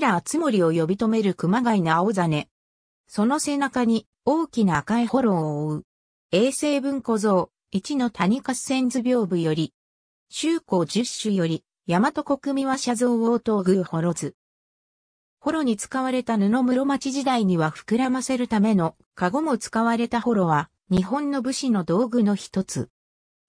平厚森を呼び止める熊谷の青ネ。その背中に大きな赤いホロを覆う。衛星文庫像、一の谷合戦図屏風より、周公十種より、大和国民は写像王東宮ホロ図。ホロに使われた布室町時代には膨らませるための、籠も使われたホロは、日本の武士の道具の一つ。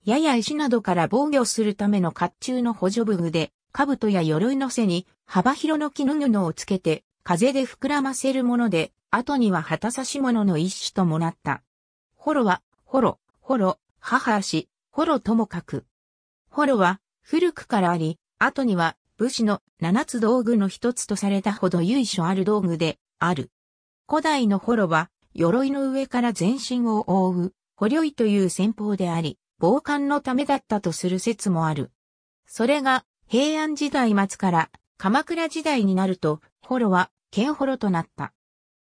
やや石などから防御するための甲冑の補助部具で、兜や鎧の背に幅広の絹布をつけて、風で膨らませるもので、後には旗差し物の一種ともなった。ホロは、ホロ、ホロ、母足、ホロとも書く。ホロは、古くからあり、後には、武士の七つ道具の一つとされたほど由緒ある道具で、ある。古代のホロは、鎧の上から全身を覆う、捕虜という戦法であり、防寒のためだったとする説もある。それが平安時代末から鎌倉時代になると、ホロは剣ホロとなった。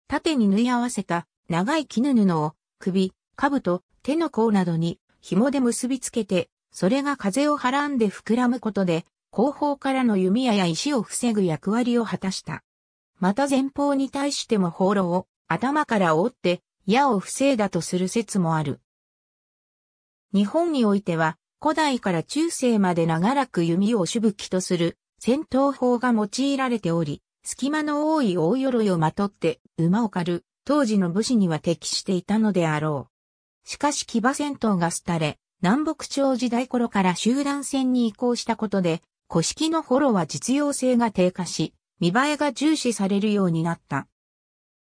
縦に縫い合わせた長い絹布を首、兜、手の甲などに紐で結びつけて、それが風をはらんで膨らむことで、後方からの弓矢や石を防ぐ役割を果たした。また前方に対しても放浪を頭から覆って矢を防いだとする説もある。日本においては古代から中世まで長らく弓を主武器とする戦闘法が用いられており、隙間の多い大鎧をまとって馬を狩る当時の武士には適していたのであろう。しかし騎馬戦闘が廃れ、南北朝時代頃から集団戦に移行したことで、古式の幌は実用性が低下し、見栄えが重視されるようになった。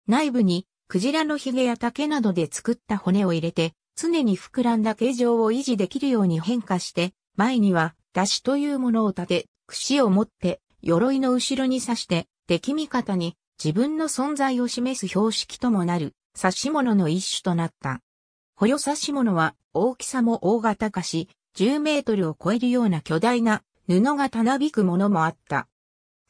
内部にクジラの髭や竹などで作った骨を入れて、常に膨らんだ形状を維持できるように変化して、前には、出しというものを立て、櫛を持って、鎧の後ろに刺して、敵味方に自分の存在を示す標識ともなる、刺し物の一種となった。捕虜し物は大きさも大型化し、10メートルを超えるような巨大な布がたなびくものもあった。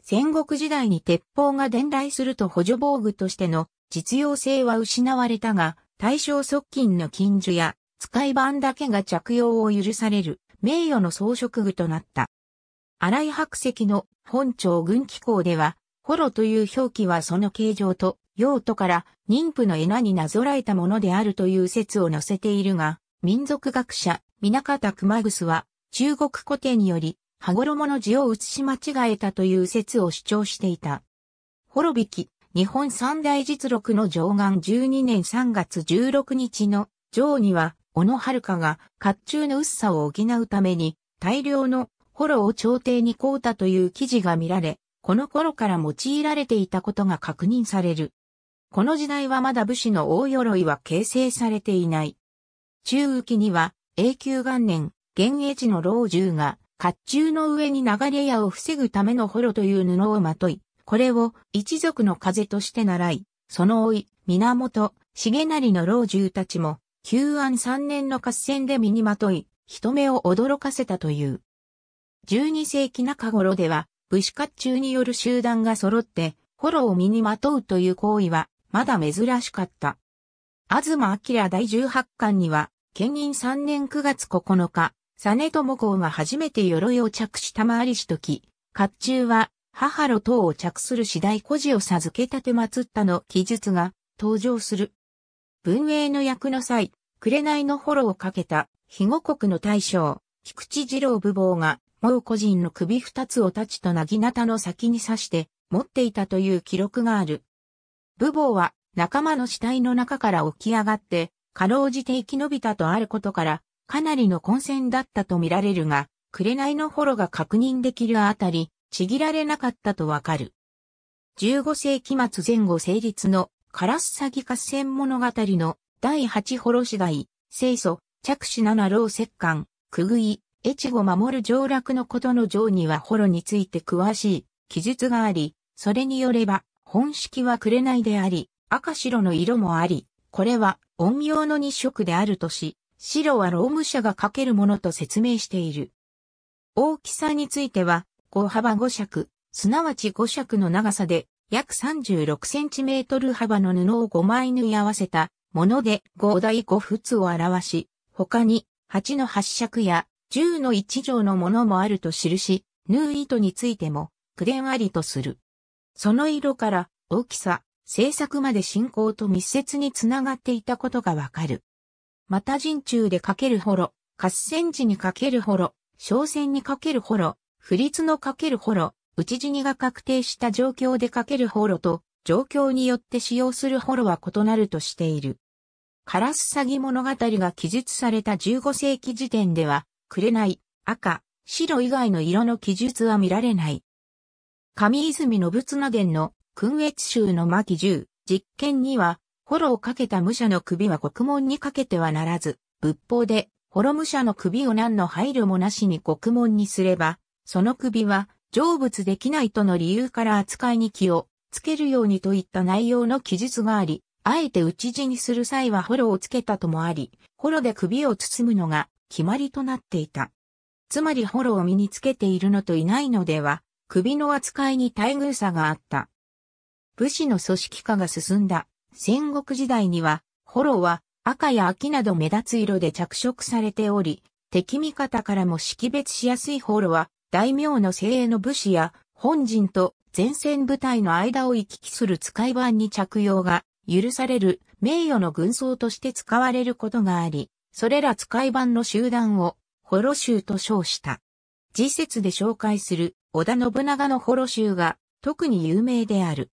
戦国時代に鉄砲が伝来すると補助防具としての実用性は失われたが、対象側近の近所や使い版だけが着用を許される名誉の装飾具となった。新井白石の本朝軍機構では、ホロという表記はその形状と用途から妊婦の絵名になぞらえたものであるという説を載せているが、民族学者、南方熊楠は中国古典により、羽衣の字を写し間違えたという説を主張していた。滅びき、日本三大実録の上岸12年3月16日の上には、小野遥が甲冑の薄さを補うために大量のホロを朝廷に凍ったという記事が見られ、この頃から用いられていたことが確認される。この時代はまだ武士の大鎧は形成されていない。中浮期には永久元年、現役地の老中が甲冑の上に流れ矢を防ぐためのホロという布をまとい、これを一族の風として習い、その老い、源、重成の老中たちも、旧安三年の合戦で身にまとい、人目を驚かせたという。十二世紀中頃では、武士甲冑による集団が揃って、幌を身にまとうという行為は、まだ珍しかった。東明第十八巻には、県民三年九月九日、実朝公が初めて鎧を着した回りしとき、甲冑は母の塔を着する次第孤児を授けたて祀ったの記述が登場する。文英の役の際、紅の幌をかけた、肥後国の大将、菊池次郎武房が、う個人の首二つを立ちとなぎなたの先に刺して、持っていたという記録がある。武房は、仲間の死体の中から起き上がって、かろうじて生き延びたとあることから、かなりの混戦だったとみられるが、紅の幌が確認できるあたり、ちぎられなかったとわかる。15世紀末前後成立のカラスサギ合戦物語の第8幌子貝、清楚、着手七老石棺、くぐい、越後守る上落のことの上にはロについて詳しい記述があり、それによれば、本式は紅であり、赤白の色もあり、これは陰陽の日色であるとし、白は労務者がかけるものと説明している。大きさについては、横幅5尺、すなわち5尺の長さで、約3 6トル幅の布を5枚縫い合わせたもので5台5仏を表し、他に8の8尺や10の1畳のものもあると記し、縫い糸についても苦伝ありとする。その色から大きさ、制作まで進行と密接につながっていたことがわかる。また人中でかけるほろ、合戦時にかけるほろ、商戦にかけるほろ、不立のかけるホロ、内地にが確定した状況でかけるホロと、状況によって使用するホロは異なるとしている。カラス詐欺物語が記述された15世紀時点では、紅、赤、白以外の色の記述は見られない。上泉信綱伝の君越州の巻10、実験には、ホロをかけた武者の首は獄門にかけてはならず、仏法で、ホロ武者の首を何の配慮もなしに獄門にすれば、その首は成仏できないとの理由から扱いに気をつけるようにといった内容の記述があり、あえて討ち死にする際はホロをつけたともあり、ホロで首を包むのが決まりとなっていた。つまりホロを身につけているのといないのでは、首の扱いに待遇差があった。武士の組織化が進んだ戦国時代には、ホロは赤や秋など目立つ色で着色されており、敵味方からも識別しやすいホロは大名の精鋭の武士や本陣と前線部隊の間を行き来する使い版に着用が許される名誉の軍装として使われることがあり、それら使い版の集団を、ホロ州と称した。次節で紹介する織田信長のホロ州が特に有名である。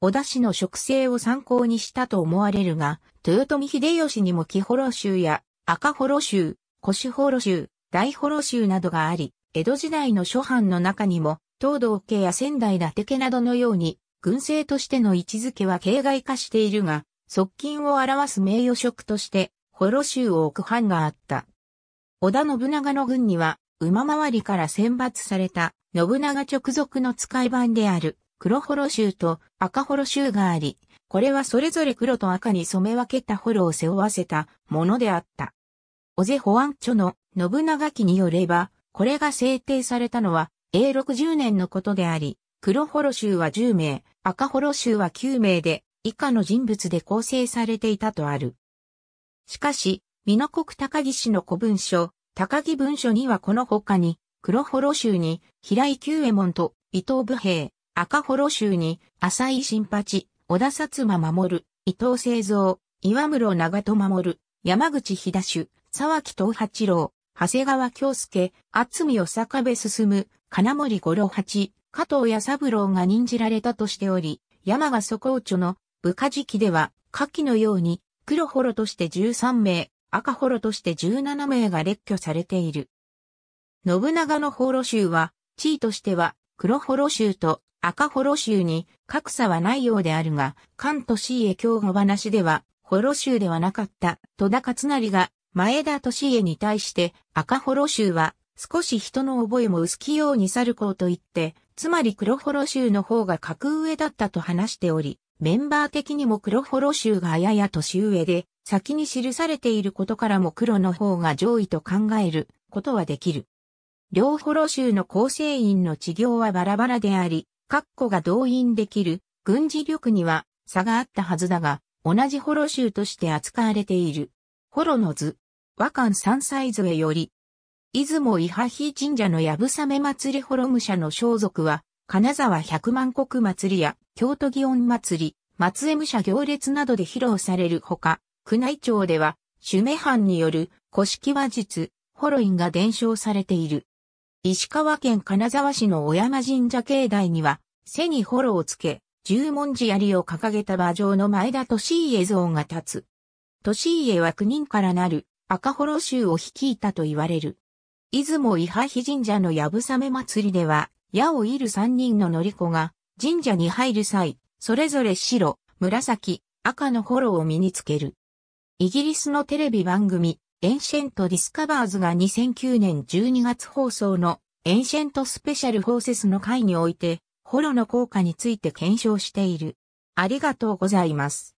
織田氏の植生を参考にしたと思われるが、豊臣秀吉にも木ホロ州や赤ホロ州、腰ホロ州、大ホロ州などがあり、江戸時代の諸藩の中にも、東道家や仙台伊達家などのように、軍政としての位置づけは形骸化しているが、側近を表す名誉職として、ホロ州を置く藩があった。織田信長の軍には、馬回りから選抜された、信長直属の使い番である、黒ホロ州と赤ホロ州があり、これはそれぞれ黒と赤に染め分けたホロを背負わせたものであった。尾瀬保安庁の信長記によれば、これが制定されたのは、永禄10年のことであり、黒幌衆は10名、赤幌衆は9名で、以下の人物で構成されていたとある。しかし、美濃国高木氏の古文書、高木文書にはこの他に、黒幌衆に平井久右衛門と伊藤武兵、赤幌衆に浅井新八、小田薩摩守、伊藤清造、岩室長戸守、山口飛田主、沢木東八郎、長谷川京介、厚見を坂部進、金森五郎八、加藤や三郎が任じられたとしており、山賀祖王著の部下時期では、下記のように、黒ロとして13名、赤ロとして17名が列挙されている。信長の浪州は、地位としては、黒ロ州と赤ロ州に格差はないようであるが、関都市へ京の話では、ロ州ではなかった戸田勝成が前田利家に対して赤ロ衆は少し人の覚えも薄きようにこうと言って、つまり黒ロ衆の方が格上だったと話しており、メンバー的にも黒ロ衆がやや年上で、先に記されていることからも黒の方が上位と考えることはできる。両ロ衆の構成員の治療はバラバラであり、括弧が動員できる軍事力には差があったはずだが、同じロ衆として扱われている。ホロの図、和漢三歳図へより、出雲伊波比神社のやぶさめ祭りホロム社の装束は、金沢百万国祭りや京都祇園祭り、松江武者行列などで披露されるほか、宮内庁では、主名藩による古式話術、ホロインが伝承されている。石川県金沢市の小山神社境内には、背にホロをつけ、十文字槍を掲げた馬上の前田利家像が立つ。利家は9人からなる赤幌衆を率いたと言われる。出雲伊波比神社のやぶさめ祭りでは、矢を射る3人の乗り子が神社に入る際、それぞれ白、紫、赤の幌を身につける。イギリスのテレビ番組、エンシェント・ディスカバーズが2009年12月放送のエンシェント・スペシャル・フォーセスの会において、ホロの効果について検証している。ありがとうございます。